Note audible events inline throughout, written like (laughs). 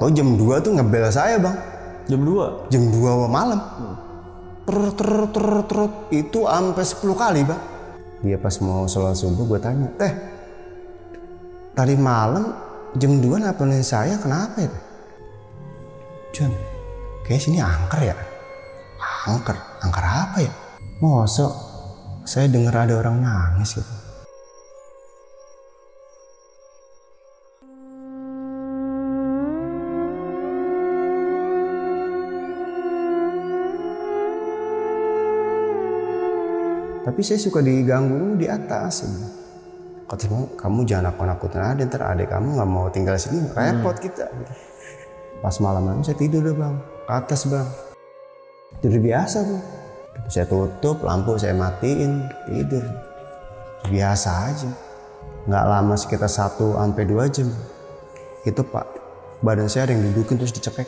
tahu jam 2 tuh ngebel saya bang jam 2? jam 2 malam hmm. ter ter ter ter itu sampai 10 kali bang dia pas mau sholat subuh gue tanya Eh tadi malam jam 2 nelfonin saya kenapa ya John kayak sini angker ya angker angker apa ya mosok saya dengar ada orang nangis gitu tapi saya suka diganggu di atas kata kamu jangan aku nakutin ada ntar adik kamu nggak mau tinggal sini repot hmm. kita pas malam malam saya tidur deh bang ke atas bang tidur biasa bang saya tutup lampu saya matiin tidur biasa aja nggak lama sekitar satu sampai dua jam itu pak badan saya ada yang dudukin terus dicekek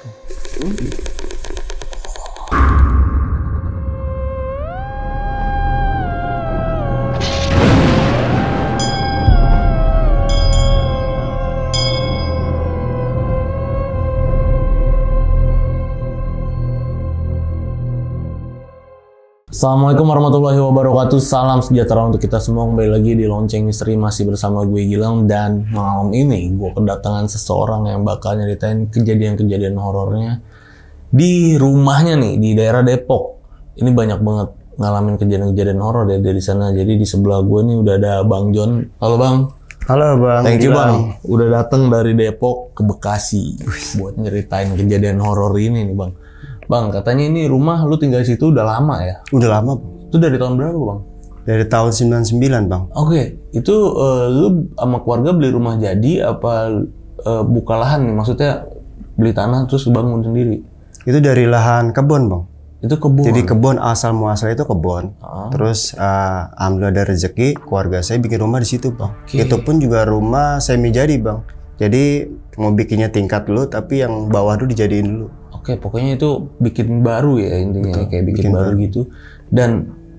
Assalamualaikum warahmatullahi wabarakatuh. Salam sejahtera untuk kita semua. Kembali lagi di Lonceng Misteri masih bersama gue Gilang dan malam ini gue kedatangan seseorang yang bakal nyeritain kejadian-kejadian horornya di rumahnya nih di daerah Depok. Ini banyak banget ngalamin kejadian-kejadian horor dari, ya, dari sana. Jadi di sebelah gue nih udah ada Bang John. Halo Bang. Halo Bang. Thank you Bang. Udah datang dari Depok ke Bekasi buat nyeritain kejadian horor ini nih Bang. Bang, katanya ini rumah lu tinggal di situ udah lama ya? Udah lama, Bang. Itu dari tahun berapa, Bang? Dari tahun 99, Bang. Oke, okay. itu uh, lu sama keluarga beli rumah jadi apa uh, buka lahan? nih? Maksudnya beli tanah terus bangun sendiri? Itu dari lahan kebun, Bang. Itu kebun. Jadi kebun asal muasal itu kebun. Ah. Terus uh, alhamdulillah ada rezeki, keluarga saya bikin rumah di situ, Bang. Okay. Itu pun juga rumah semi jadi, Bang. Jadi mau bikinnya tingkat dulu tapi yang bawah dulu dijadiin dulu. Oke, pokoknya itu bikin baru ya intinya Betul, kayak bikin, bikin baru, baru gitu. Dan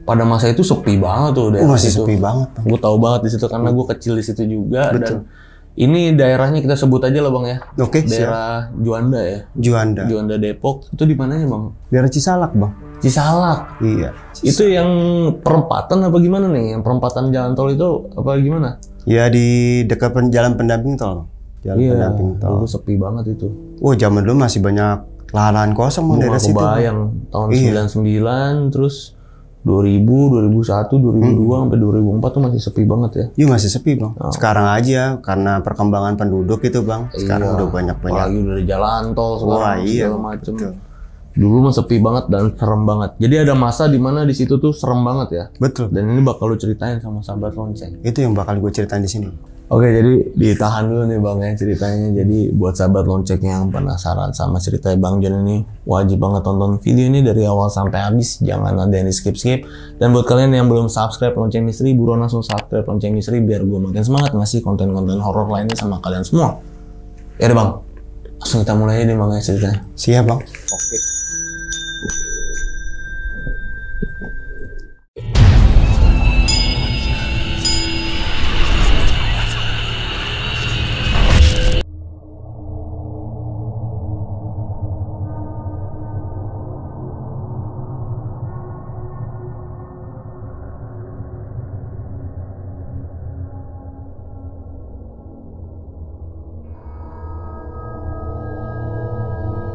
pada masa itu sepi banget tuh daerah masih situ. sepi banget. Gue tahu banget di situ karena gue kecil di situ juga Betul. dan ini daerahnya kita sebut aja lah bang ya. Oke. Okay, daerah siap. Juanda ya. Juanda. Juanda Depok itu di mana ya bang? Daerah Cisalak bang. Cisalak. Iya. Cisalak. Itu yang perempatan apa gimana nih? Yang perempatan jalan tol itu apa gimana? Ya di dekat jalan pendamping tol. Jalan iya, pendamping tol. sepi banget itu. Oh zaman dulu masih banyak lahan kosong mau daerah situ. Bayang tahun iya. 99 terus 2000, 2001, 2002 hmm. sampai 2004 tuh masih sepi banget ya. Iya masih sepi bang. Oh. Sekarang aja karena perkembangan penduduk itu bang. Sekarang iya. udah banyak banyak. Apalagi udah ada jalan tol semua. iya, macam. Dulu mah sepi banget dan serem banget. Jadi ada masa di mana di situ tuh serem banget ya. Betul. Dan ini bakal lu ceritain sama sahabat lonceng. Itu yang bakal gue ceritain di sini. Oke, jadi ditahan dulu nih Bang ya ceritanya. Jadi buat sahabat lonceng yang penasaran sama cerita Bang John ini, wajib banget tonton video ini dari awal sampai habis. Jangan ada yang di skip-skip. Dan buat kalian yang belum subscribe lonceng misteri, buruan langsung subscribe lonceng misteri biar gue makin semangat ngasih konten-konten horor lainnya sama kalian semua. Ya Bang, langsung kita mulai aja nih Bang ya ceritanya. Siap Bang. Oke.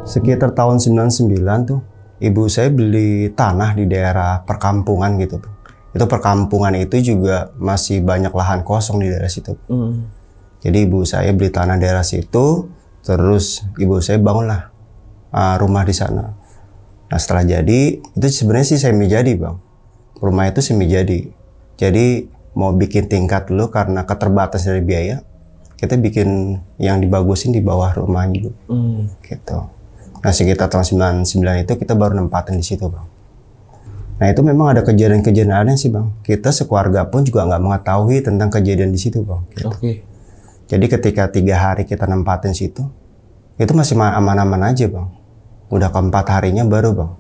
sekitar tahun 99 tuh ibu saya beli tanah di daerah perkampungan gitu tuh. Itu perkampungan itu juga masih banyak lahan kosong di daerah situ. Hmm. Jadi ibu saya beli tanah daerah situ, terus ibu saya bangunlah uh, rumah di sana. Nah setelah jadi itu sebenarnya sih semi jadi bang. Rumah itu semi jadi. Jadi mau bikin tingkat dulu karena keterbatas dari biaya, kita bikin yang dibagusin di bawah rumah hmm. gitu. Gitu. Nah sekitar tahun 99 itu kita baru nempatin di situ bang. Nah itu memang ada kejadian-kejadian aneh sih bang. Kita sekeluarga pun juga nggak mengetahui tentang kejadian di situ bang. Gitu. Oke. Okay. Jadi ketika tiga hari kita nempatin situ, itu masih aman-aman aja bang. Udah keempat harinya baru bang.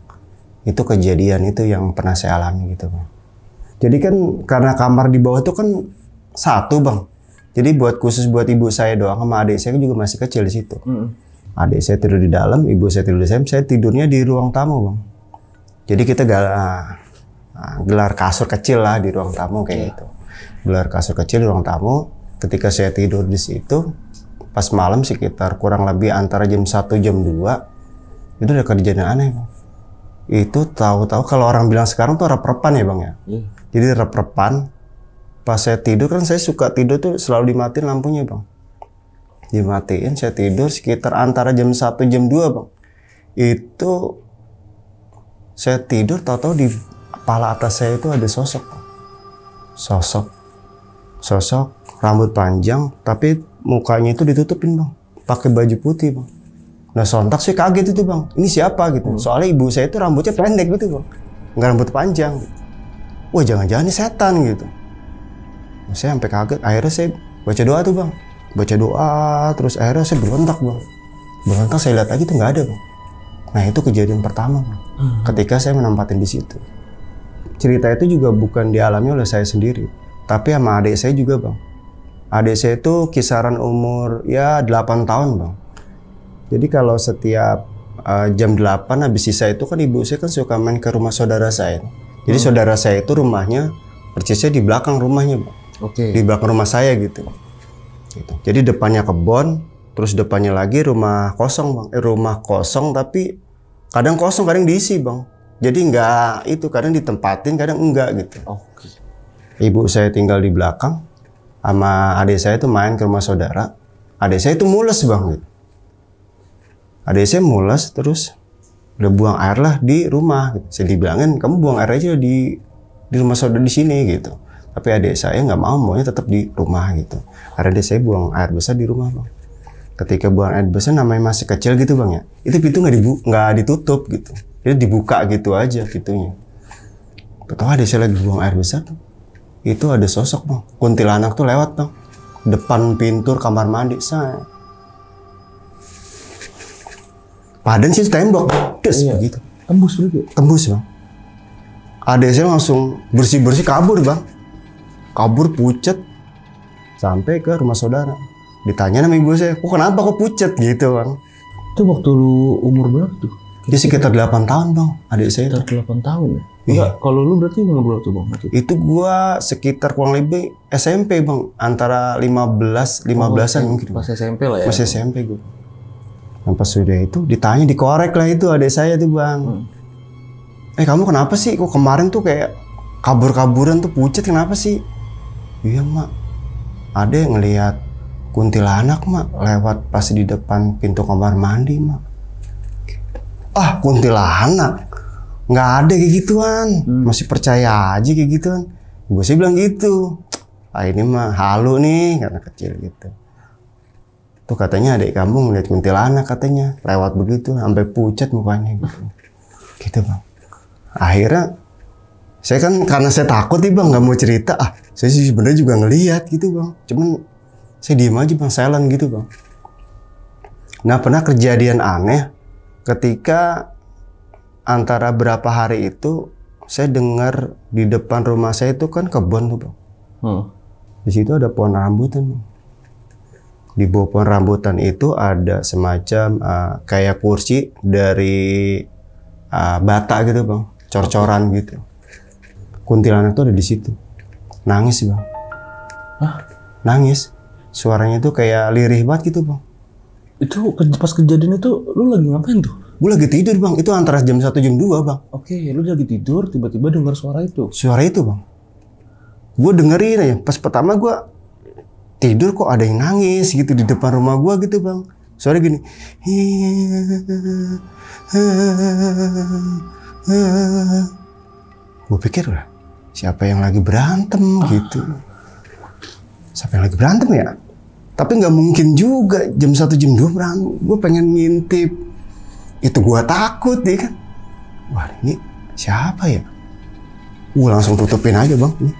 Itu kejadian itu yang pernah saya alami gitu bang. Jadi kan karena kamar di bawah itu kan satu bang. Jadi buat khusus buat ibu saya doang sama adik saya juga masih kecil di situ. Mm -hmm adik saya tidur di dalam ibu saya tidur di dalam saya tidurnya di ruang tamu bang jadi kita ah, ah, gelar kasur kecil lah di ruang tamu kayak iya. gitu gelar kasur kecil di ruang tamu ketika saya tidur di situ pas malam sekitar kurang lebih antara jam 1 jam 2 itu ada kejadian aneh bang itu tahu-tahu kalau orang bilang sekarang tuh rep-repan ya bang ya iya. jadi rep-repan pas saya tidur kan saya suka tidur tuh selalu dimatiin lampunya bang dimatiin saya tidur sekitar antara jam 1 jam 2 bang itu saya tidur tahu-tahu di kepala atas saya itu ada sosok sosok sosok rambut panjang tapi mukanya itu ditutupin bang pakai baju putih bang nah sontak sih kaget itu bang ini siapa gitu hmm. soalnya ibu saya itu rambutnya pendek gitu bang nggak rambut panjang gitu. wah jangan-jangan ini setan gitu nah, saya sampai kaget akhirnya saya baca doa tuh bang baca doa terus akhirnya saya berontak bang berontak saya lihat lagi tuh nggak ada bang nah itu kejadian pertama bang. Hmm. ketika saya menempatin di situ cerita itu juga bukan dialami oleh saya sendiri tapi sama adik saya juga bang adik saya itu kisaran umur ya 8 tahun bang jadi kalau setiap uh, jam 8 habis sisa itu kan ibu saya kan suka main ke rumah saudara saya jadi hmm. saudara saya itu rumahnya percisnya di belakang rumahnya bang. Okay. Di belakang rumah saya gitu. Gitu. Jadi depannya kebon, terus depannya lagi rumah kosong bang, eh, rumah kosong tapi kadang kosong kadang diisi bang. Jadi nggak itu kadang ditempatin kadang enggak gitu. Oke. Okay. Ibu saya tinggal di belakang, sama adik saya itu main ke rumah saudara. Adik saya itu mules bang gitu. Adik saya mules terus udah buang air lah di rumah. Gitu. Saya dibilangin kamu buang air aja di di rumah saudara di sini gitu tapi adik saya nggak mau maunya tetap di rumah gitu karena adik saya buang air besar di rumah bang ketika buang air besar namanya masih kecil gitu bang ya itu pintu nggak dibu nggak ditutup gitu jadi dibuka gitu aja pintunya tahu adik saya lagi buang air besar tuh itu ada sosok bang kuntilanak tuh lewat bang depan pintu kamar mandi saya padan sih tembok des iya. begitu tembus begitu tembus bang adik saya langsung bersih bersih kabur bang kabur pucet sampai ke rumah saudara. Ditanya sama ibu saya, kok kenapa kok pucet gitu bang? Itu waktu lu umur berapa tuh? Dia sekitar 8 tahun bang, adik saya itu. Sekitar 8 tahun ya? iya. kalau lu berarti umur berapa tuh bang? Itu, itu gua sekitar kurang lebih SMP bang, antara 15, belas an oh, mungkin. Pas SMP lah ya? Pas SMP gua. Nah, pas sudah itu ditanya dikorek lah itu adik saya tuh bang. Hmm. Eh kamu kenapa sih? Kok kemarin tuh kayak kabur-kaburan tuh pucet kenapa sih? iya mak ada yang ngeliat kuntilanak mak lewat pas di depan pintu kamar mandi mak ah kuntilanak nggak ada kayak gituan hmm. masih percaya aja kayak gituan gue sih bilang gitu ah ini mah halu nih karena kecil gitu tuh katanya adik kamu ngeliat kuntilanak katanya lewat begitu sampai pucat mukanya gitu gitu bang akhirnya saya kan karena saya takut nih bang nggak mau cerita ah saya sih sebenarnya juga ngelihat gitu bang cuman saya diem aja bang silent gitu bang nah pernah kejadian aneh ketika antara berapa hari itu saya dengar di depan rumah saya itu kan kebun tuh bang hmm. di situ ada pohon rambutan bang. di bawah pohon rambutan itu ada semacam uh, kayak kursi dari uh, bata gitu bang cor-coran gitu kuntilanak tuh ada di situ nangis bang Hah? nangis suaranya tuh kayak lirih banget gitu bang itu pas kejadian itu lu lagi ngapain tuh gue lagi tidur bang itu antara jam satu jam 2 bang oke lu lagi tidur tiba-tiba dengar suara itu suara itu bang gue dengerin aja pas pertama gue tidur kok ada yang nangis gitu di depan rumah gue gitu bang suara gini gue pikir lah siapa yang lagi berantem ah. gitu siapa yang lagi berantem ya tapi nggak mungkin juga jam satu jam dua berantem gue pengen ngintip itu gue takut ya kan wah ini siapa ya gue uh, langsung tutupin aja bang ini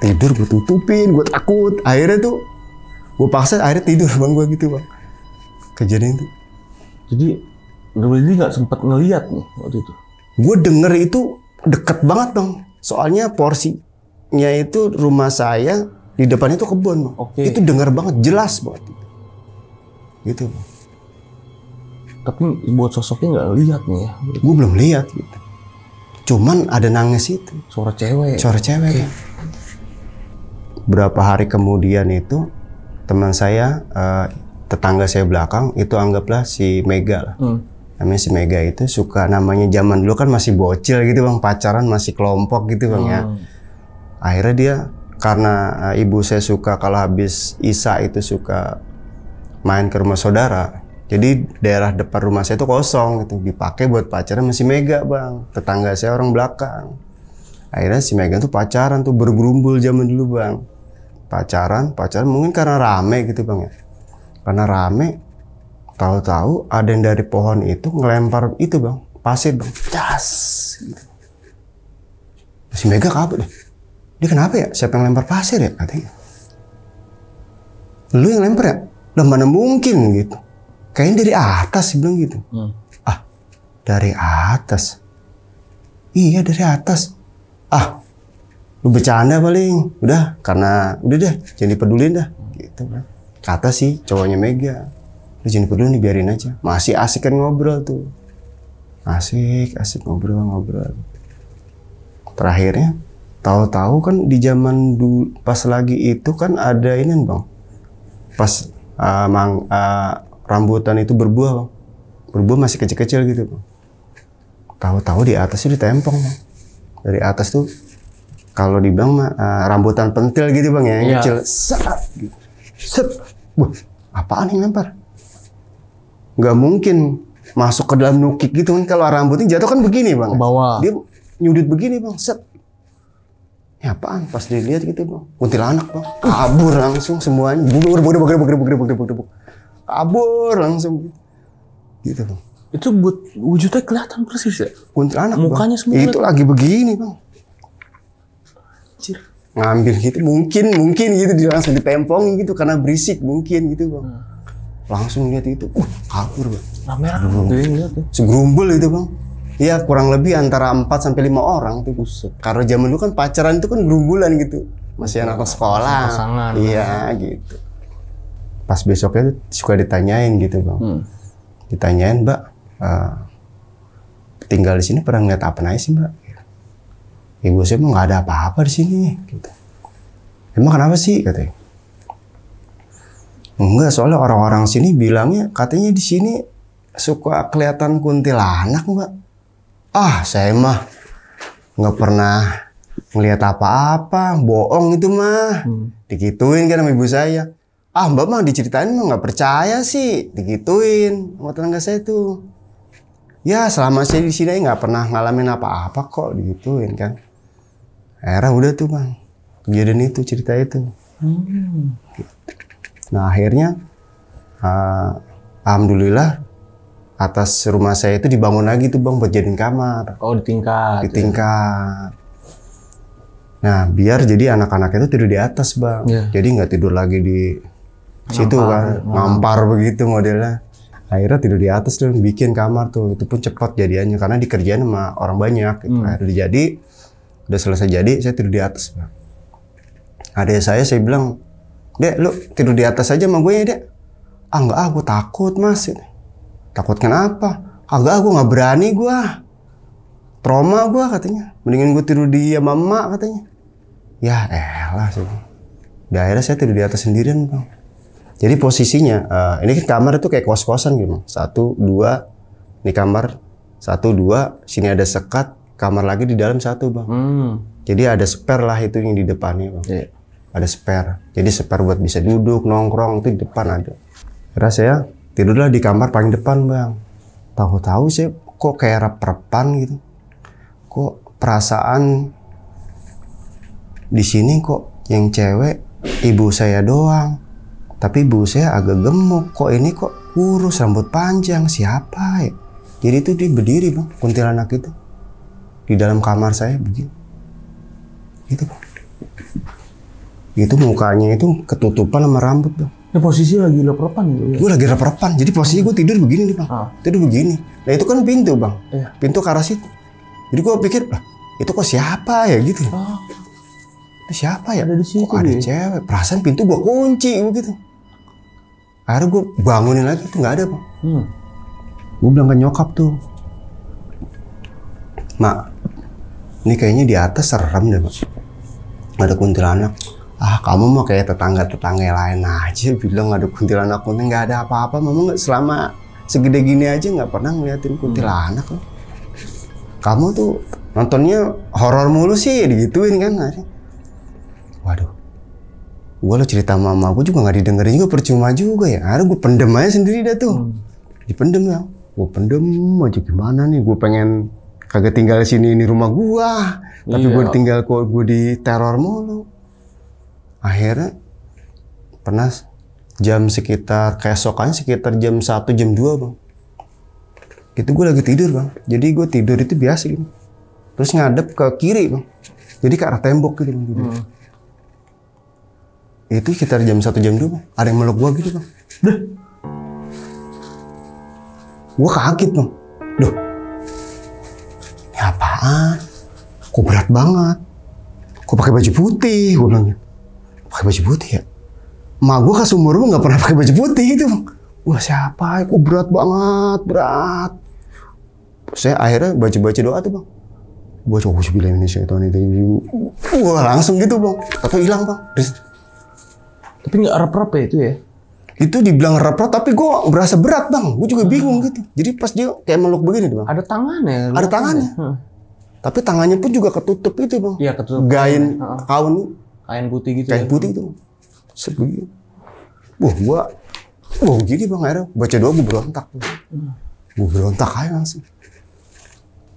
tidur gue tutupin gue takut akhirnya tuh gue paksa akhirnya tidur bang gue gitu bang kejadian itu jadi ini nggak sempat ngeliat nih waktu itu gue denger itu deket banget dong Soalnya porsinya itu rumah saya di depannya itu kebun, Oke. Okay. Itu dengar banget, jelas banget. Gitu, Tapi buat sosoknya nggak lihat nih ya. Gue belum lihat gitu. Cuman ada nangis itu. Suara cewek. Suara cewek. Okay. Kan. Berapa hari kemudian itu teman saya uh, tetangga saya belakang itu anggaplah si Mega lah. Hmm namanya si Mega itu suka namanya zaman dulu kan masih bocil gitu bang pacaran masih kelompok gitu bang ya. hmm. ya akhirnya dia karena eh, ibu saya suka kalau habis Isa itu suka main ke rumah saudara jadi daerah depan rumah saya itu kosong gitu dipakai buat pacaran masih Mega bang tetangga saya orang belakang akhirnya si Mega tuh pacaran tuh bergerumbul zaman dulu bang pacaran pacaran mungkin karena rame gitu bang ya karena rame Tahu-tahu ada yang dari pohon itu ngelempar itu bang, pasir bang, cas. Gitu. Si Mega kabur deh. Dia kenapa ya? Siapa yang lempar pasir ya? Katanya. Lu yang lempar ya? Lah mana mungkin gitu. Kayaknya dari atas sih bilang gitu. Hmm. Ah, dari atas. Iya dari atas. Ah, lu bercanda paling. Udah, karena udah deh, jadi pedulin dah. Gitu kan. Kata sih cowoknya Mega lu jangan perlu nih biarin aja masih asik kan ngobrol tuh asik asik ngobrol ngobrol terakhirnya tahu-tahu kan di zaman dulu pas lagi itu kan ada ini bang pas uh, mang, uh, rambutan itu berbuah bang berbuah masih kecil-kecil gitu bang tahu-tahu di atas itu ditempong bang. dari atas tuh kalau di bang uh, ah, rambutan pentil gitu bang ya, ya. kecil set set Wah, apaan yang lempar nggak mungkin masuk ke dalam nukik gitu kan kalau rambutnya jatuh kan begini bang bawah dia nyudut begini bang set ya apaan pas dilihat gitu bang kuntilanak bang kabur langsung semuanya bubur bubur bubur bubur bubur bubur bubur kabur langsung gitu bang itu buat wujudnya kelihatan persis ya kuntilanak mukanya bang. semua itu lagi begini bang ngambil gitu mungkin mungkin gitu langsung dipempong gitu karena berisik mungkin gitu bang hmm langsung lihat itu uh kabur bang rame-rame iya, iya, iya. itu bang Iya kurang lebih antara 4 sampai lima orang tuh. Buset. Karena zaman dulu kan pacaran itu kan gerumbulan gitu. Masih anak sekolah. Iya gitu. Pas besoknya suka ditanyain gitu bang. Hmm. Ditanyain mbak, uh, tinggal di sini pernah ngeliat apa naik sih mbak? Ibu saya sih emang nggak ada apa-apa di sini. Gitu. Emang kenapa sih katanya? Enggak, soalnya orang-orang sini bilangnya katanya di sini suka kelihatan kuntilanak, Mbak. Ah, saya mah nggak pernah ngelihat apa-apa, bohong itu mah. Hmm. Digituin kan sama ibu saya. Ah, Mbak mah diceritain mah nggak percaya sih, digituin sama tetangga saya tuh. Ya, selama saya di sini nggak pernah ngalamin apa-apa kok, dikituin kan. Akhirnya udah tuh, Bang. Kejadian itu, cerita itu. Hmm. Gitu. Nah akhirnya uh, alhamdulillah atas rumah saya itu dibangun lagi tuh bang buat kamar. Oh di tingkat. Di tingkat. Ya. Nah biar jadi anak-anak itu tidur di atas bang. Ya. Jadi nggak tidur lagi di situ kan, ngampar begitu modelnya. Akhirnya tidur di atas tuh bikin kamar tuh itu pun cepat jadiannya karena dikerjain sama orang banyak. Gitu. Hmm. Akhirnya jadi udah selesai jadi saya tidur di atas bang. Ada saya saya bilang Dek, lu tidur di atas aja sama gue ya, Dek. Ah, enggak, ah, gue takut, Mas. Takut kenapa? Agak, ah, ah gue nggak berani gue. Trauma gue katanya. Mendingan gue tidur di sama emak katanya. Ya elah sih. Di akhirnya saya tidur di atas sendirian, Bang. Jadi posisinya, uh, ini kan kamar itu kayak kos-kosan gitu. Satu, dua, ini kamar. Satu, dua, sini ada sekat. Kamar lagi di dalam satu, Bang. Hmm. Jadi ada spare lah itu yang di depannya, Bang. Yeah ada spare jadi spare buat bisa duduk nongkrong itu di depan ada Terus saya tidurlah di kamar paling depan bang tahu-tahu sih kok kayak rep-repan gitu kok perasaan di sini kok yang cewek ibu saya doang tapi ibu saya agak gemuk kok ini kok kurus rambut panjang siapa ya jadi itu dia berdiri bang kuntilanak itu di dalam kamar saya begini gitu bang itu mukanya itu ketutupan sama rambut bang. Ya, posisi lagi leprepan gitu ya? Gue lagi leprepan, jadi posisi gue tidur begini nih bang, ah. tidur begini. Nah itu kan pintu bang, iya. pintu ke arah situ. Jadi gue pikir lah, itu kok siapa ya gitu. Ah. Itu siapa ya? Ada di situ. Kok ada ya? cewek? Perasaan pintu gue kunci gitu. Akhirnya gue bangunin lagi itu nggak ada bang. Hmm. Gue bilang ke nyokap tuh, mak, ini kayaknya di atas serem deh bang. Ada kuntilanak ah kamu mau kayak tetangga-tetangga lain aja bilang ada kuntilanak nih nggak ada apa-apa mama nggak selama segede gini aja nggak pernah ngeliatin kuntilanak hmm. kamu tuh nontonnya horor mulu sih digituin kan waduh gue lo cerita mama gue juga nggak didengerin juga percuma juga ya harus gue pendem aja sendiri dah tuh hmm. dipendem ya gue pendem aja gimana nih gue pengen kagak tinggal sini ini rumah gua tapi iya. gue tinggal kok gue di teror mulu akhirnya pernah jam sekitar keesokan sekitar jam 1 jam 2 bang itu gue lagi tidur bang jadi gue tidur itu biasa gitu terus ngadep ke kiri bang jadi ke arah tembok gitu bang Hmm. itu sekitar jam 1 jam 2 bang ada yang meluk gue gitu bang Duh. gue kaget bang Duh. ini apaan kok berat banget kok pakai baju putih gue bilang gitu pakai baju putih ya ma gue umur gue gak pernah pakai baju putih gitu wah siapa aku berat banget berat saya akhirnya baca-baca doa tuh bang gue coba gue bilang ini syaitan itu wah langsung gitu bang atau hilang bang tapi nggak rep-rep ya itu ya itu dibilang rep-rep tapi gue berasa berat bang gue juga bingung gitu jadi pas dia kayak meluk begini bang ada tangannya ada tangannya tapi tangannya pun juga ketutup itu bang iya ketutup gain kaun Kain putih gitu. Kain ya? putih itu. Set Wah, gua wah gini Bang akhirnya baca doa gua berontak. gue Gua berontak aja langsung.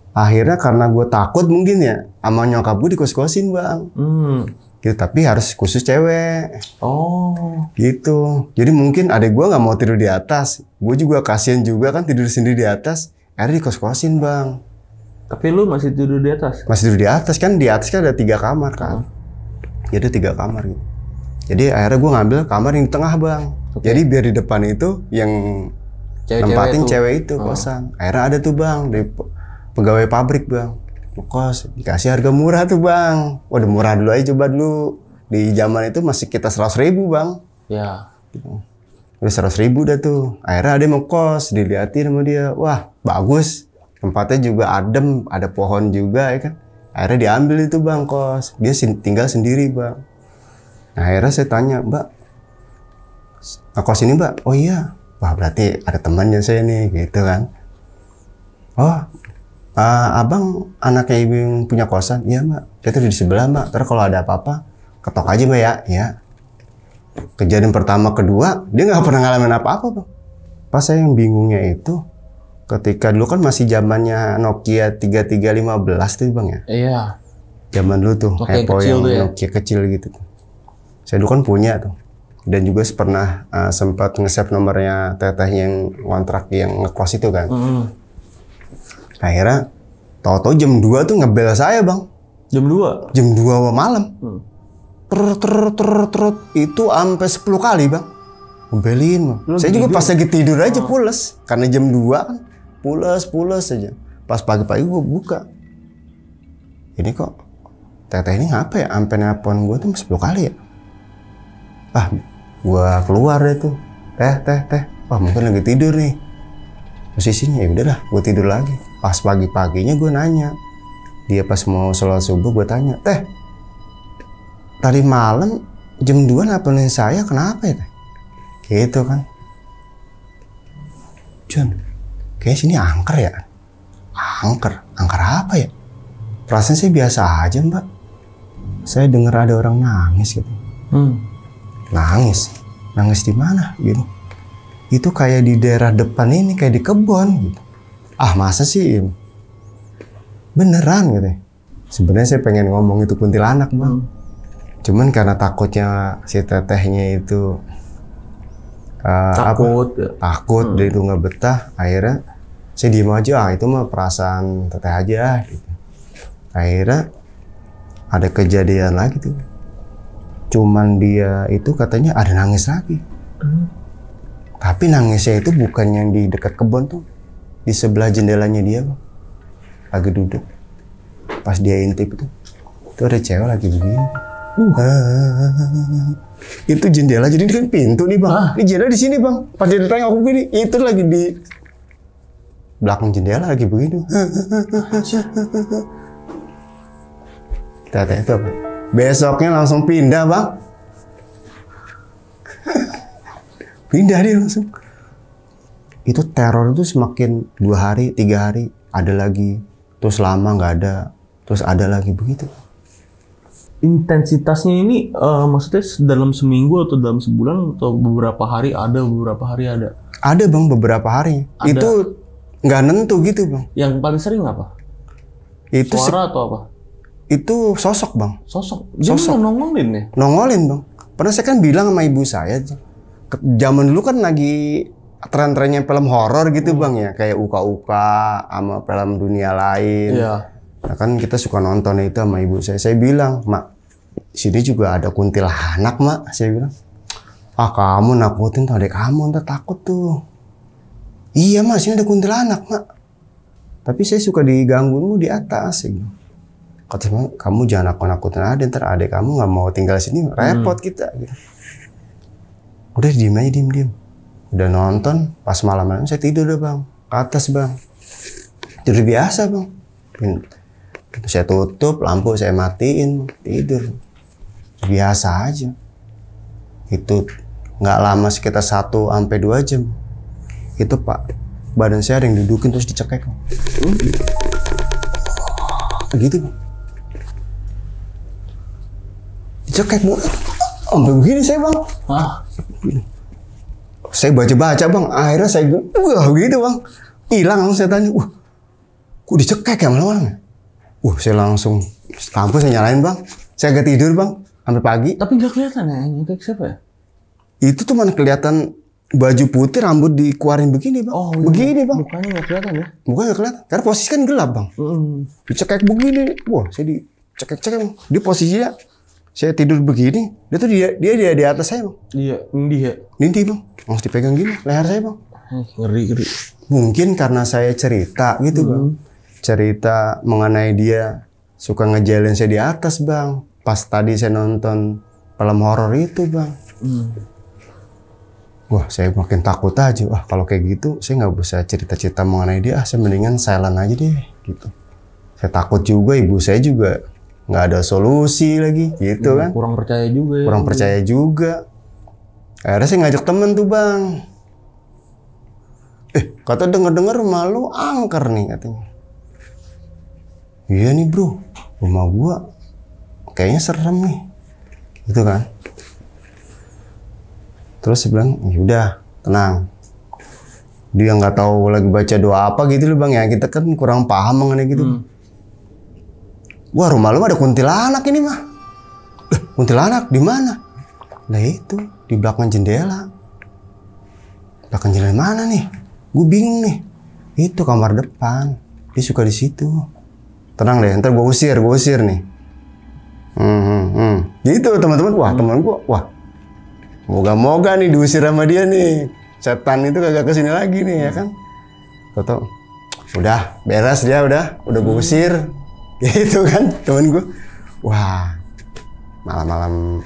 Akhirnya karena gue takut mungkin ya sama nyokap gue dikos-kosin bang. Hmm. Gitu, tapi harus khusus cewek. Oh. Gitu. Jadi mungkin adek gue nggak mau tidur di atas. Gue juga kasihan juga kan tidur sendiri di atas. Akhirnya dikos-kosin bang. Tapi lu masih tidur di atas? Masih tidur di atas kan di atas kan ada tiga kamar kan. Hmm jadi tiga kamar gitu jadi akhirnya gue ngambil kamar yang di tengah bang okay. jadi biar di depan itu yang cewek -cewek nempatin itu. cewek itu oh. kosan akhirnya ada tuh bang dari pegawai pabrik bang kos dikasih harga murah tuh bang waduh murah dulu aja coba dulu di zaman itu masih kita seratus ribu bang ya gitu. udah seratus ribu dah tuh akhirnya ada mau kos dilihatin sama dia wah bagus tempatnya juga adem ada pohon juga ya kan akhirnya diambil itu bang kos dia tinggal sendiri bang nah, akhirnya saya tanya mbak nah, kos ini mbak oh iya wah berarti ada temannya saya nih gitu kan oh uh, abang anaknya ibu yang punya kosan iya mbak dia tuh di sebelah mbak terus kalau ada apa-apa ketok aja mbak ya ya kejadian pertama kedua dia nggak pernah ngalamin apa-apa bang pas saya yang bingungnya itu ketika dulu kan masih zamannya Nokia 3315 tuh bang ya iya zaman dulu tuh Nokia Apple kecil yang tuh ya? Nokia kecil gitu saya dulu kan punya tuh dan juga pernah uh, sempat nge-save nomornya teteh yang kontrak yang ngekos itu kan mm -hmm. akhirnya tau-tau jam 2 tuh ngebel saya bang jam 2? jam 2 malam mm. ter ter ter ter itu sampai 10 kali bang ngebelin bang. saya juga tidur. pas lagi tidur aja oh. pules karena jam 2 kan pulas pulas saja pas pagi-pagi gue buka ini kok teteh ini apa ya ampe nelpon gue tuh 10 kali ya ah gue keluar deh tuh teh teh teh wah mungkin lagi tidur nih posisinya ya udahlah gue tidur lagi pas pagi-paginya gue nanya dia pas mau sholat subuh gue tanya teh tadi malam jam 2 nelponin saya kenapa ya teh gitu kan Jun, Kayak sini angker ya? Angker? Angker apa ya? Perasaan saya biasa aja mbak. Saya dengar ada orang nangis gitu. Hmm. Nangis? Nangis di mana? Gitu. Itu kayak di daerah depan ini, kayak di kebun gitu. Ah masa sih? Beneran gitu ya? Sebenarnya saya pengen ngomong itu kuntilanak mbak Hmm. Cuman karena takutnya si tetehnya itu uh, eh, takut apa, takut hmm. itu nggak betah akhirnya saya diem aja ah itu mah perasaan teteh aja ah, gitu. akhirnya ada kejadian lagi tuh cuman dia itu katanya ada nangis lagi hmm. tapi nangisnya itu bukan yang di dekat kebun tuh di sebelah jendelanya dia bang lagi duduk pas dia intip itu itu ada cewek lagi begini uh. Eh, eh, itu jendela jadi ini kan pintu nih bang ah. ini jendela di sini bang pas dia aku begini itu lagi di belakang jendela lagi begini kita tanya itu apa besoknya langsung pindah bang (laughs) pindah dia langsung itu teror itu semakin dua hari tiga hari ada lagi terus lama nggak ada terus ada lagi begitu intensitasnya ini uh, maksudnya dalam seminggu atau dalam sebulan atau beberapa hari ada beberapa hari ada ada bang beberapa hari ada. itu nggak nentu gitu bang yang paling sering apa itu suara atau apa itu sosok bang sosok Dia sosok nongolin ya nongolin bang pernah saya kan bilang sama ibu saya zaman dulu kan lagi tren-trennya film horor gitu hmm. bang ya kayak uka-uka sama film dunia lain yeah Nah, kan kita suka nonton itu sama ibu saya. Saya bilang, "Mak, sini juga ada kuntilanak, Mak." Saya bilang, "Ah, kamu nakutin tuh adik kamu, ntar takut tuh." "Iya, Mak, sini ada kuntilanak, Mak." Tapi saya suka diganggu di atas, gitu. Kata kamu jangan aku nakutin ada ntar adek kamu nggak mau tinggal sini, repot hmm. kita. Gitu. Udah diem aja diem diem. Udah nonton, pas malam-malam saya tidur deh bang, ke atas bang. Tidur biasa bang saya tutup lampu saya matiin tidur biasa aja itu nggak lama sekitar satu sampai dua jam itu pak badan saya ada yang dudukin terus dicekek gitu dicekek bu sampai begini saya bang Hah? saya baca-baca bang akhirnya saya wah gitu bang hilang saya tanya wah kok dicekek ya malam-malam ya? Wah, uh, saya langsung lampu saya nyalain bang. Saya agak tidur bang, sampai pagi. Tapi nggak kelihatan ya, kayak siapa ya? Itu tuh mana kelihatan baju putih, rambut dikeluarin begini bang. Oh, iya. begini bang. Mukanya nggak kelihatan ya? Mukanya nggak kelihatan, karena posisi kan gelap bang. Mm. Dicekek begini, wah saya dicekek-cekek bang. Dia posisinya saya tidur begini, dia tuh dia dia, dia di atas saya bang. Iya, nindi ya. Nindi bang, langsung dipegang gini, leher saya bang. Eh, ngeri, ngeri. Mungkin karena saya cerita gitu mm. bang cerita mengenai dia suka ngejalin saya di atas bang. Pas tadi saya nonton film horor itu bang. Hmm. Wah saya makin takut aja. Wah kalau kayak gitu saya nggak bisa cerita-cerita mengenai dia. Ah saya mendingan silent aja deh gitu. Saya takut juga ibu saya juga nggak ada solusi lagi gitu hmm, kan. Kurang percaya juga. Ya, kurang ya. percaya juga. Akhirnya saya ngajak temen tuh bang. Eh kata denger-denger malu angker nih katanya iya nih bro rumah gua kayaknya serem nih gitu kan terus dia bilang yaudah tenang dia nggak tahu lagi baca doa apa gitu loh bang ya kita kan kurang paham mengenai gitu hmm. wah rumah lu ada kuntilanak ini mah eh, kuntilanak di mana Nah itu di belakang jendela belakang jendela mana nih gue bingung nih itu kamar depan dia suka di situ tenang deh ntar gue usir gue usir nih hmm, hmm, hmm. gitu teman-teman wah teman gue wah moga-moga nih diusir sama dia nih setan itu kagak kesini lagi nih ya kan Toto udah beres dia udah udah gue hmm. usir (laughs) gitu kan teman gue wah malam-malam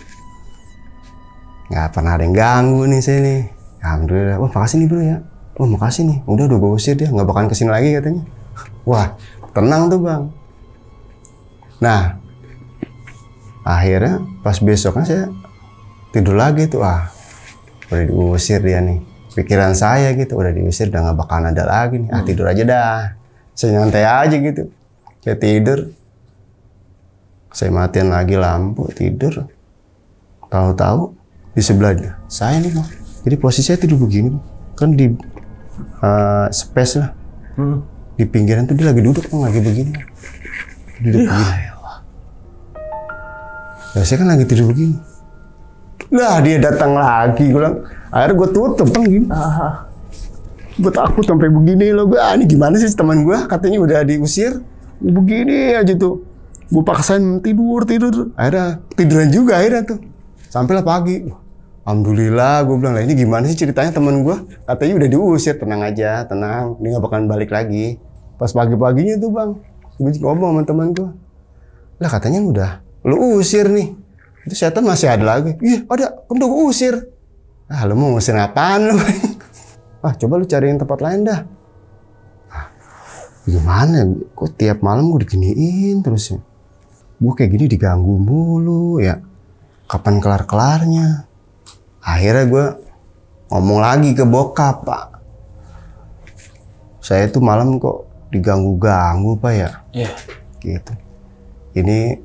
nggak pernah ada yang ganggu nih sini, alhamdulillah wah makasih nih bro ya wah makasih nih udah udah gue usir dia nggak bakalan kesini lagi katanya wah tenang tuh bang Nah, akhirnya pas besoknya saya tidur lagi tuh ah udah diusir dia nih pikiran saya gitu udah diusir udah nggak bakal ada lagi nih ah hmm. tidur aja dah saya nyantai aja gitu saya tidur saya matiin lagi lampu tidur tahu-tahu di sebelahnya saya nih mah jadi posisinya tidur begini kan di uh, space lah hmm. di pinggiran tuh dia lagi duduk lagi begini duduk iya, begini ya Ya saya kan lagi tidur begini. Lah dia datang lagi, gue bilang. Akhirnya gue tutup kan gini. Aha. Gue takut sampai begini loh. Gue, ah, ini gimana sih teman gue? Katanya udah diusir. Begini aja tuh. Gue paksain tidur, tidur. Akhirnya tiduran juga akhirnya tuh. Sampailah pagi. Alhamdulillah, gue bilang, lah ini gimana sih ceritanya teman gue? Katanya udah diusir, tenang aja, tenang. ini gak bakalan balik lagi. Pas pagi-paginya tuh bang, gue ngomong sama teman gue. Lah katanya udah lu usir nih itu setan masih ada lagi iya ada kan udah gue usir ah lu mau usir ngapain lu (laughs) ah coba lu cariin tempat lain dah ah, gimana kok tiap malam gue diginiin terus ya gue kayak gini diganggu mulu ya kapan kelar kelarnya akhirnya gue ngomong lagi ke bokap pak saya itu malam kok diganggu ganggu pak ya yeah. gitu ini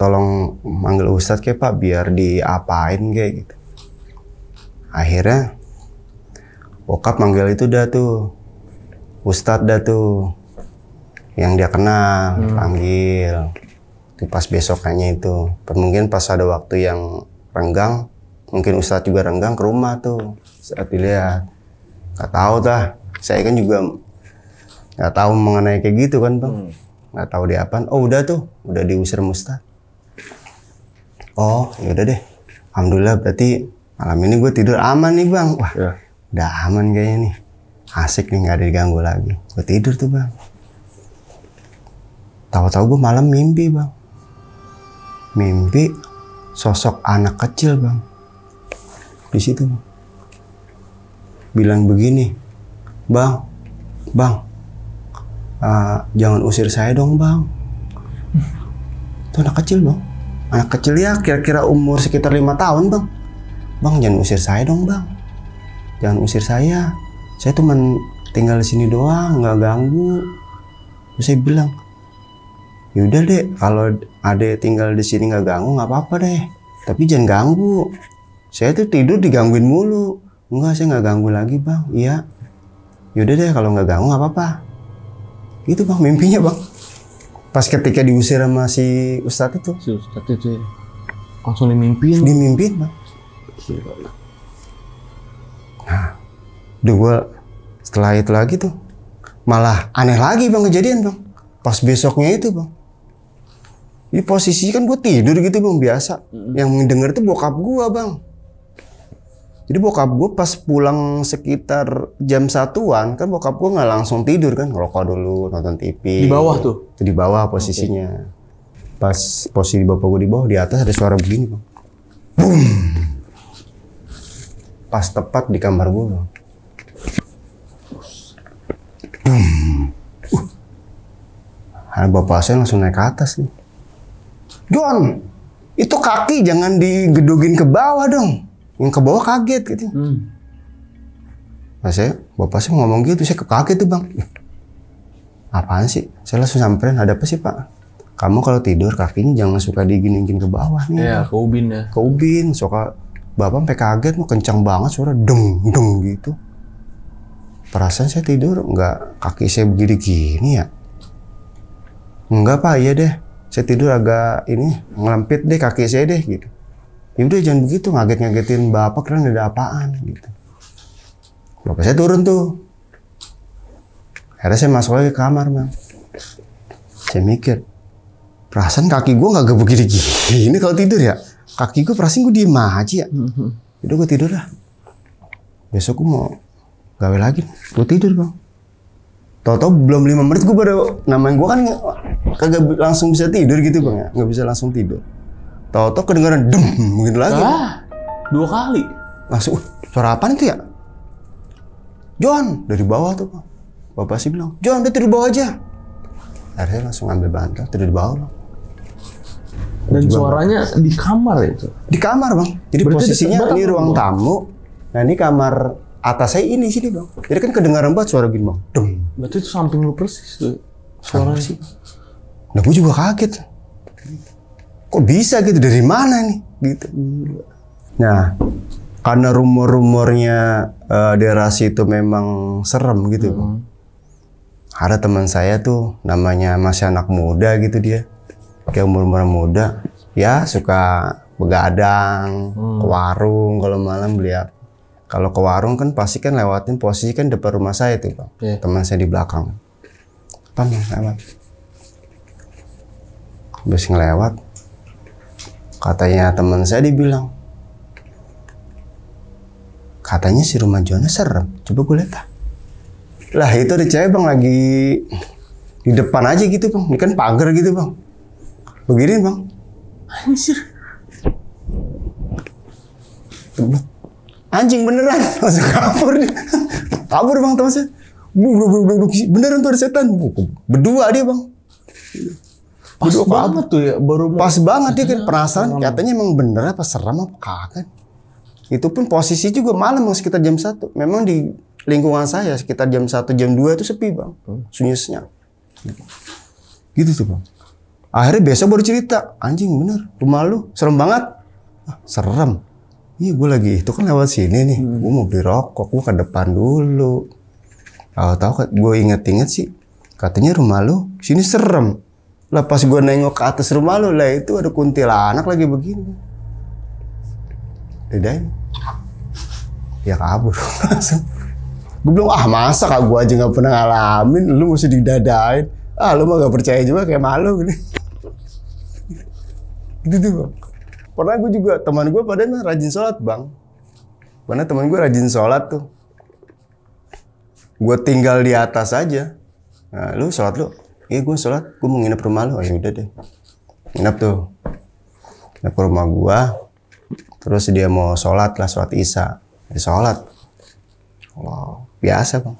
tolong manggil ustadz kayak pak biar diapain kayak gitu akhirnya bokap manggil itu dah tuh ustadz dah tuh yang dia kenal hmm. panggil itu pas besokannya itu mungkin pas ada waktu yang renggang mungkin ustadz juga renggang ke rumah tuh saat dilihat nggak tahu dah saya kan juga nggak tahu mengenai kayak gitu kan bang hmm. nggak hmm. tahu dia oh udah tuh udah diusir mustad oh ya udah deh alhamdulillah berarti malam ini gue tidur aman nih bang wah ya. udah aman kayaknya nih asik nih nggak ada diganggu lagi gue tidur tuh bang tahu-tahu gue malam mimpi bang mimpi sosok anak kecil bang di situ bang. bilang begini bang bang uh, jangan usir saya dong bang itu anak kecil bang anak kecil ya kira-kira umur sekitar lima tahun bang bang jangan usir saya dong bang jangan usir saya saya cuma tinggal di sini doang nggak ganggu terus saya bilang yaudah deh kalau ade tinggal di sini nggak ganggu nggak apa-apa deh tapi jangan ganggu saya tuh tidur digangguin mulu enggak saya nggak ganggu lagi bang iya yaudah deh kalau nggak ganggu nggak apa-apa gitu bang mimpinya bang Pas ketika diusir sama si Ustadz itu? Si Ustadz itu ya. Langsung dimimpin. Dimimpin, Bang. Nah, udah gue setelah itu lagi tuh. Malah aneh lagi Bang kejadian, Bang. Pas besoknya itu, Bang. Di posisi kan gue tidur gitu, Bang, biasa. Yang mendengar tuh bokap gue, Bang. Jadi bokap gue pas pulang sekitar jam satuan, kan bokap gue nggak langsung tidur kan, ngerokok dulu, nonton TV. Di bawah tuh? Itu di bawah posisinya. Okay. Pas posisi bapak gue di bawah, di atas ada suara begini bang. Boom! Pas tepat di kamar gue bang. Boom! Uh. Bapak saya langsung naik ke atas nih. John, itu kaki jangan digedugin ke bawah dong yang ke bawah kaget gitu hmm. nah saya bapak sih ngomong gitu saya kaget tuh bang apaan sih saya langsung samperin ada apa sih pak kamu kalau tidur kakinya jangan suka diginiin ke bawah nih ya iya, ke ubin ya ke ubin suka bapak sampai kaget mau kencang banget suara deng deng gitu perasaan saya tidur nggak kaki saya begini gini ya enggak pak iya deh saya tidur agak ini ngelampit deh kaki saya deh gitu ya udah jangan begitu ngaget-ngagetin bapak karena ada apaan gitu bapak saya turun tuh akhirnya saya masuk lagi ke kamar bang saya mikir perasaan kaki gue nggak begini gini kalau tidur ya kaki gue perasaan gue diem aja ya mm-hmm. udah gue tidur lah besok gue mau gawe lagi gue tidur bang Toto belum lima menit gue baru namanya gue kan kagak langsung bisa tidur gitu bang ya nggak bisa langsung tidur Tahu-tahu kedengaran dem mungkin gitu lagi. Ah, dua kali. Langsung uh, suara apa itu ya? John dari bawah tuh Pak. Bapak sih bilang, John dia tidur bawah aja. Akhirnya langsung ambil bantal tidur di bawah Bang. Dan Coba, suaranya bang. di kamar itu. Ya, di kamar bang. Jadi Berarti posisinya ini ruang bang. tamu. Nah ini kamar atas saya ini sini bang. Jadi kan kedengaran banget suara gini bang. Dem. Berarti itu samping lu persis tuh Suara suaranya. Nah gue juga kaget kok bisa gitu dari mana nih gitu nah karena rumor-rumornya uh, itu memang serem gitu hmm. ada teman saya tuh namanya masih anak muda gitu dia kayak umur umur muda ya suka begadang mm. ke warung kalau malam beli apa kalau ke warung kan pasti kan lewatin posisi kan depan rumah saya itu yeah. Iya. teman saya di belakang apa nih lewat habis ngelewat Katanya teman saya dibilang, katanya si rumah Jonas serem. Coba gue lihat. Lah itu ada cewek bang lagi di depan aja gitu bang. Ini kan pagar gitu bang. Begini bang. Anjir. Anjing beneran. (laughs) Langsung kabur dia. kabur bang teman saya. Beneran tuh ada setan. Berdua dia bang. Pas Duduk banget tuh ya, baru mau. Pas banget dia kan iya, penasaran, katanya emang bener apa serem apa kagak. Itu pun posisi juga malam sekitar jam satu. Memang di lingkungan saya sekitar jam satu jam dua itu sepi bang, hmm. sunyi senyap. Gitu tuh bang. Akhirnya besok baru cerita, anjing bener, rumah lu serem banget. Ah, serem. Iya gue lagi itu kan lewat sini nih, hmm. gue mau beli rokok, gue ke depan dulu. Tahu-tahu gue inget-inget sih, katanya rumah lu sini serem. Lah pas gue nengok ke atas rumah lo lah itu ada kuntilanak lagi begini. Dedain. Ya kabur langsung. gue bilang ah masa kak gue aja nggak pernah ngalamin, lu mesti didadain. Ah lu mah gak percaya juga kayak malu gini. (laughs) gitu tuh bang. Pernah gue juga teman gue pada padahal rajin sholat bang. Mana teman gue rajin sholat tuh. Gue tinggal di atas aja. Nah, lu sholat lu iya gue sholat gue mau nginep rumah lo oh, ya udah deh nginep tuh nginep ke rumah gue terus dia mau sholat lah sholat isya dia sholat wow biasa bang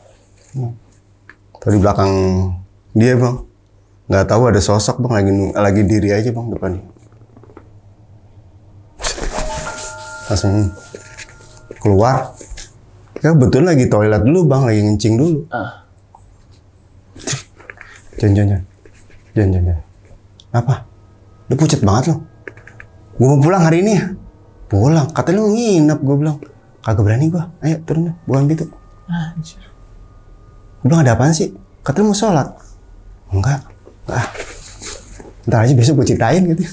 Tadi belakang dia bang nggak tahu ada sosok bang lagi lagi diri aja bang depan langsung keluar ya betul lagi toilet dulu bang lagi ngencing dulu ah. Jangan, jangan, jangan. Jangan, jangan, Apa? Lu pucat banget lo. Gue mau pulang hari ini Pulang. kata lu nginep, gue bilang. Kagak berani gue. Ayo turun deh, bukan gitu. Anjir. Gue bilang ada apaan sih? kata lu mau sholat. Enggak. Ah. Ntar aja besok gue ceritain gitu.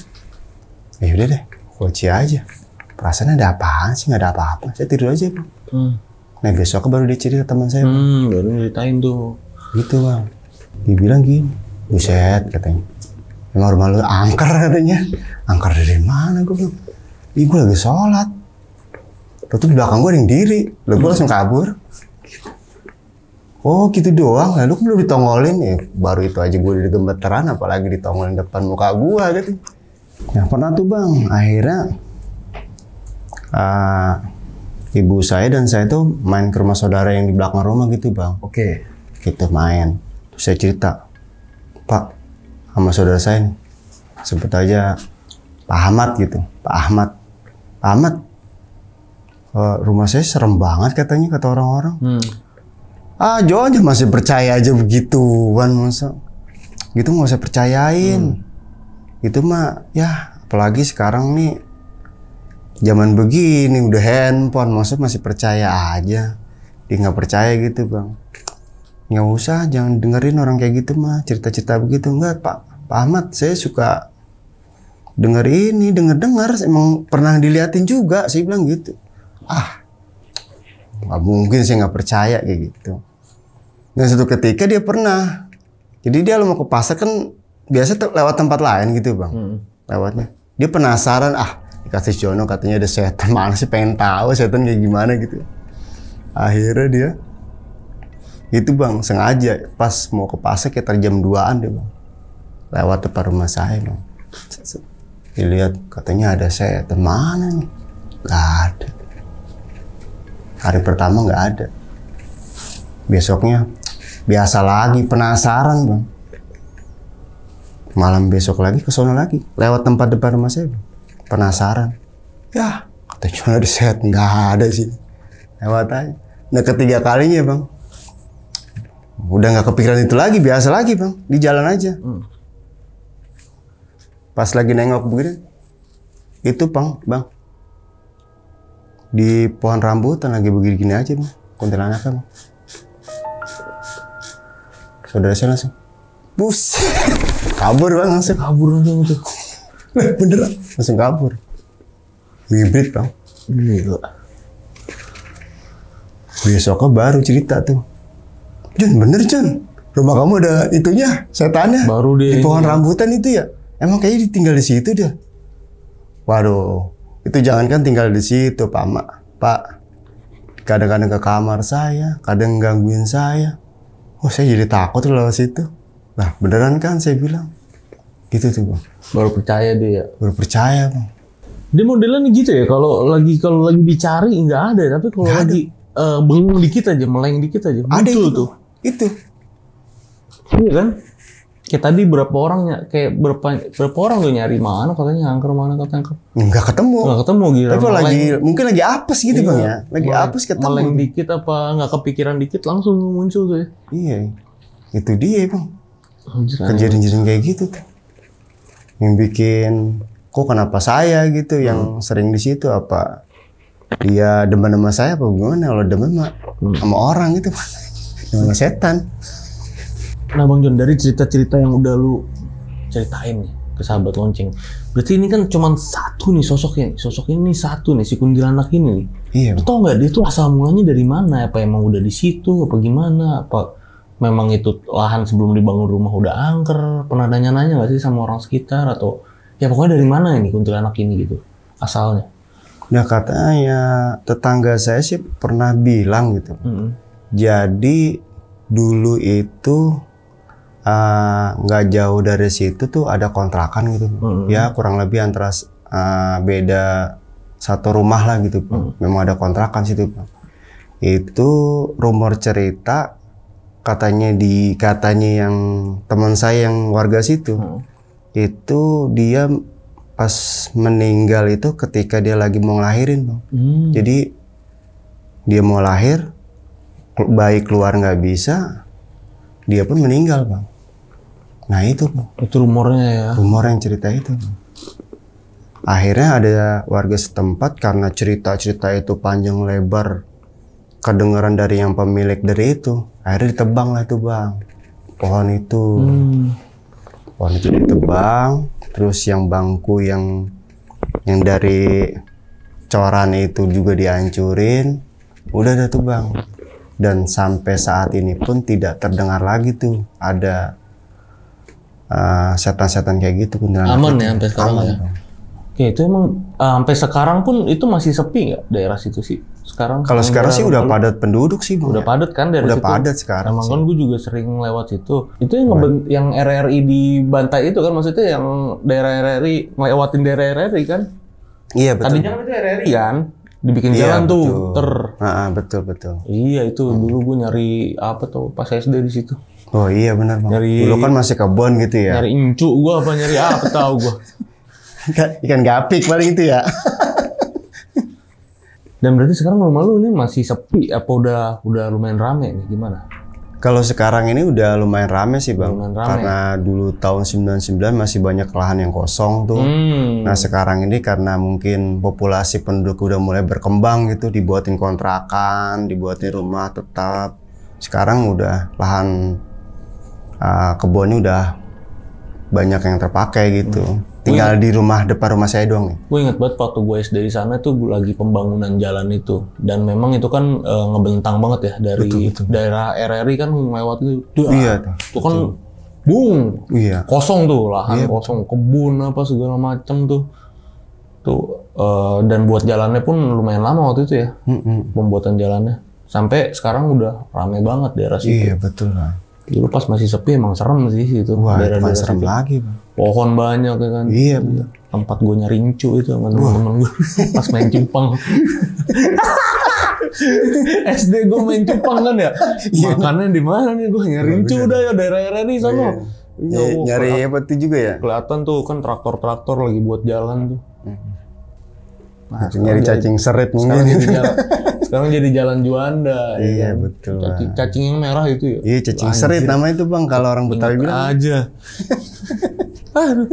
Ya udah deh, gue aja. Perasaan ada apaan sih? Nggak ada apa-apa. Saya tidur aja, Bang. Hmm. Nah besok baru dia teman saya. Hmm, baru ceritain tuh. Gitu bang dia bilang gini buset katanya emang rumah lu angker katanya angker dari mana gue bilang ih gue lagi sholat lalu tuh di belakang gue ada yang diri lalu gue langsung kabur Oh gitu doang, lalu kan belum ditongolin ya baru itu aja gue udah gemeteran apalagi ditongolin depan muka gue gitu. ya pernah tuh bang, akhirnya uh, ibu saya dan saya tuh main ke rumah saudara yang di belakang rumah gitu bang. Oke. Okay. Gitu main saya cerita Pak sama saudara saya nih sebut aja Pak Ahmad gitu Pak Ahmad Pak Ahmad eh, rumah saya serem banget katanya kata orang-orang hmm. ah Jo aja masih percaya aja begitu begituan masa gitu nggak usah percayain hmm. itu mah ya apalagi sekarang nih zaman begini udah handphone masa masih percaya aja dia nggak percaya gitu bang nggak usah jangan dengerin orang kayak gitu mah cerita-cerita begitu enggak pak Pak Ahmad saya suka denger ini denger dengar emang pernah diliatin juga saya bilang gitu ah nggak mungkin saya nggak percaya kayak gitu dan satu ketika dia pernah jadi dia mau ke pasar kan biasa lewat tempat lain gitu bang hmm. lewatnya dia penasaran ah dikasih Jono katanya ada setan (laughs) mana sih pengen tahu setan kayak gimana gitu akhirnya dia itu bang sengaja pas mau ke pasar ya, kita jam 2an deh bang lewat depan rumah saya bang dilihat katanya ada saya mana nih nggak ada hari pertama gak ada besoknya biasa lagi penasaran bang malam besok lagi ke sana lagi lewat tempat depan rumah saya bang. penasaran ya katanya ada set gak ada sih lewat aja nah ketiga kalinya bang udah nggak kepikiran itu lagi biasa lagi bang di jalan aja hmm. pas lagi nengok begini itu bang bang di pohon rambutan lagi begini-gini aja bang kuntilanaknya bang saudara saya langsung bus (laughs) kabur bang langsung kabur langsung tuh (laughs) eh, beneran langsung kabur ngibrit bang gila besoknya baru cerita tuh Jun bener Jun rumah kamu ada itunya setannya baru deh. di pohon rambutan itu ya emang kayaknya ditinggal di situ dia waduh itu jangankan tinggal di situ pak mak pak kadang-kadang ke kamar saya kadang gangguin saya oh saya jadi takut lewat situ nah beneran kan saya bilang gitu tuh bang baru percaya dia ya? baru percaya bang dia modelnya gitu ya kalau lagi kalau lagi dicari nggak ada tapi kalau lagi uh, bengong dikit aja meleng dikit aja ada muncul itu, tuh itu iya kan kayak tadi berapa orang ya kayak berapa berapa orang tuh nyari mana katanya angker mana katanya angker nggak ketemu nggak ketemu gitu tapi lagi mungkin lagi apes gitu iya, bang ya lagi apes ketemu maleng dikit apa nggak kepikiran dikit langsung muncul tuh ya iya itu dia bang kejadian-kejadian kan kayak gitu tuh yang bikin kok kenapa saya gitu yang hmm. sering di situ apa dia demen sama saya apa gimana kalau demen sama, hmm. sama orang gitu bang namanya setan nah bang John dari cerita-cerita yang udah lu ceritain nih ke sahabat lonceng berarti ini kan cuma satu nih sosoknya sosok ini satu nih si kuntilanak ini nih iya lu tau nggak dia tuh asal mulanya dari mana apa emang udah di situ apa gimana apa memang itu lahan sebelum dibangun rumah udah angker pernah nanya-nanya nggak sih sama orang sekitar atau ya pokoknya dari mana ini kuntilanak ini gitu asalnya Nah katanya tetangga saya sih pernah bilang gitu. Mm -hmm. Jadi dulu itu eh, nggak uh, jauh dari situ tuh ada kontrakan gitu. Hmm. Ya kurang lebih antara uh, beda satu rumah lah gitu. Hmm. Memang ada kontrakan situ. Itu rumor cerita katanya di katanya yang teman saya yang warga situ. Hmm. Itu dia pas meninggal itu ketika dia lagi mau ngelahirin, Bang. Hmm. Jadi dia mau lahir baik keluar nggak bisa, dia pun meninggal bang. Nah itu bang. Itu rumornya ya. Rumor yang cerita itu. Bang. Akhirnya ada warga setempat karena cerita-cerita itu panjang lebar, kedengaran dari yang pemilik dari itu, akhirnya ditebang lah itu bang, pohon itu. Hmm. Pohon itu ditebang, terus yang bangku yang yang dari coran itu juga dihancurin, udah ada tuh bang dan sampai saat ini pun tidak terdengar lagi tuh ada setan eh, setan-setan kayak gitu pun aman ya sampai sekarang aman. ya Oke itu emang uh, sampai sekarang pun itu masih sepi nggak daerah situ sih sekarang kalau kan sekarang sih udah padat penduduk sih udah udah padat kan dari udah situ. padat sekarang emang kan gue juga sering lewat situ itu yang ngebent yang RRI di Bantai itu kan maksudnya yang daerah RRI ngelewatin daerah RRI kan iya betul tadinya kan itu RRI kan dibikin iya, jalan betul. tuh ter. Ah, betul betul. Iya itu hmm. dulu gue nyari apa tuh pas SD di situ. Oh iya benar bang. Nyari, dulu kan masih kebon gitu ya. Nyari incu gue apa nyari apa tahu gue. (laughs) Ikan gapik paling itu ya. Dan berarti sekarang rumah lu ini masih sepi apa udah udah lumayan rame nih gimana? Kalau sekarang ini udah lumayan rame sih bang, rame. karena dulu tahun 99 masih banyak lahan yang kosong tuh. Hmm. Nah sekarang ini karena mungkin populasi penduduk udah mulai berkembang gitu, dibuatin kontrakan, dibuatin rumah tetap. Sekarang udah lahan uh, ah, kebunnya udah banyak yang terpakai gitu. Hmm. Tinggal di rumah depan rumah saya doang nih. Gue inget banget waktu gue SD di sana tuh lagi pembangunan jalan itu dan memang itu kan e, ngebentang banget ya dari betul, betul. daerah RRI kan lewat gitu. ah. iya, itu. iya. Tuh, kan bung. Iya. Kosong tuh lahan iya. kosong, kebun apa segala macem tuh. Tuh e, dan buat jalannya pun lumayan lama waktu itu ya. Mm -mm. Pembuatan jalannya sampai sekarang udah rame banget daerah situ. Iya, betul lah Dulu pas masih sepi emang serem sih situ. Wah, daerah -daerah serem lagi. Bang. Pohon banyak ya kan. Iya, bener. Tempat gue nyerincu itu sama temen-temen gue pas main cupang. SD (laughs) gue main cupang kan ya. Iya. Makannya di mana nih gue nyerincu iya, ya, udah ya daerah-daerah di sana. Oh, iya. Ya, nyari apa tuh juga ya? Kelihatan tuh kan traktor-traktor lagi buat jalan tuh. Hmm. Nah, nyari cacing jadi, serit mungkin. Sekarang jadi (laughs) jalan, sekarang jadi jalan Juanda. Ya iya ya. betul. Cacing, cacing yang merah itu ya. Iya cacing seret serit namanya itu bang kalau orang Betawi bilang. Aja. (laughs) Aduh.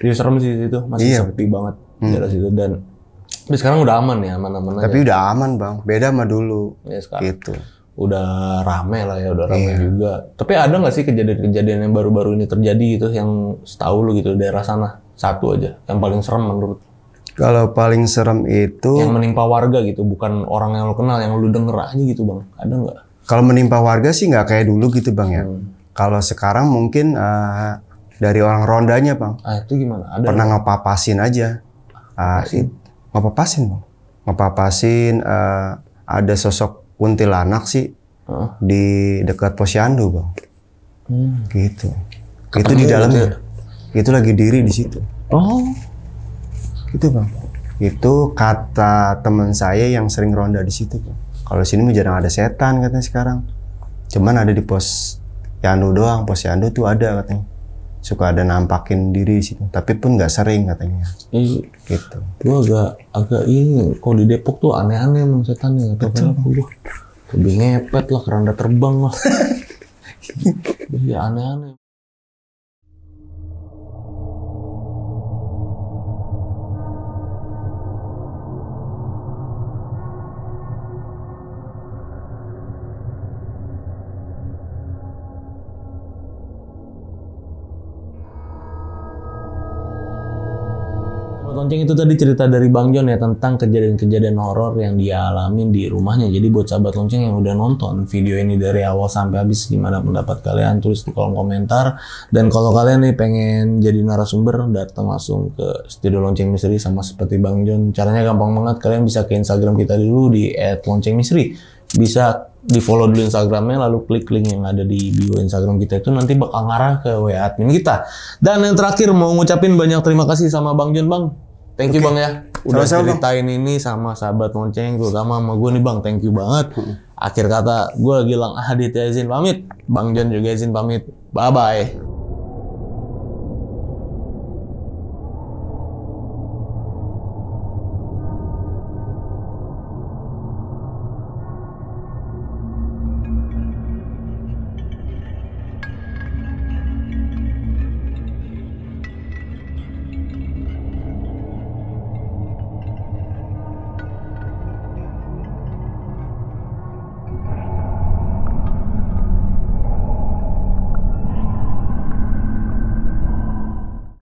Ya serem sih itu masih iya. sepi banget hmm. daerah situ dan tapi sekarang udah aman ya aman-aman aja. Tapi udah aman bang, beda sama dulu. Ya sekarang. Gitu. Udah rame lah ya, udah rame iya. juga. Tapi ada nggak sih kejadian-kejadian yang baru-baru ini terjadi gitu yang setahu lu gitu daerah sana satu aja yang paling serem menurut kalau paling serem itu yang menimpa warga gitu, bukan orang yang lo kenal, yang lo denger aja gitu bang. Ada nggak? Kalau menimpa warga sih nggak kayak dulu gitu bang ya. Hmm. Kalau sekarang mungkin uh, dari orang rondanya bang. Ah itu gimana? Ada Pernah ya? ngepapasin aja. Uh, it, ngepapasin bang. Ngepapasin uh, ada sosok kuntilanak sih huh? di dekat posyandu bang. Hmm. Gitu. Ketemu itu di dalamnya. Itu lagi diri di situ. Oh. Gitu bang. Itu kata teman saya yang sering ronda di situ. Kalau sini mah jarang ada setan katanya sekarang. Cuman ada di pos Yandu doang, pos Yandu tuh ada katanya. Suka ada nampakin diri di situ, tapi pun nggak sering katanya. Iya. Gitu. Gue agak agak ini kalau di Depok tuh aneh-aneh emang setannya, atau kenapa Lebih ngepet lah, keranda terbang lah. (laughs) Iya aneh-aneh. lonceng itu tadi cerita dari Bang John ya tentang kejadian-kejadian horor yang dia alami di rumahnya. Jadi buat sahabat lonceng yang udah nonton video ini dari awal sampai habis gimana pendapat kalian tulis di kolom komentar dan kalau kalian nih pengen jadi narasumber datang langsung ke studio lonceng misteri sama seperti Bang John. Caranya gampang banget kalian bisa ke Instagram kita dulu di @loncengmisteri. Bisa di follow dulu Instagramnya lalu klik link yang ada di bio Instagram kita itu nanti bakal ngarah ke WA admin kita. Dan yang terakhir mau ngucapin banyak terima kasih sama Bang John Bang Thank you okay. bang ya. Udah sama ceritain ini sama sahabat monceng terutama sama gue nih bang. Thank you banget. Akhir kata gue Gilang Ahaditya (laughs) izin pamit. Bang John juga izin pamit. Bye bye.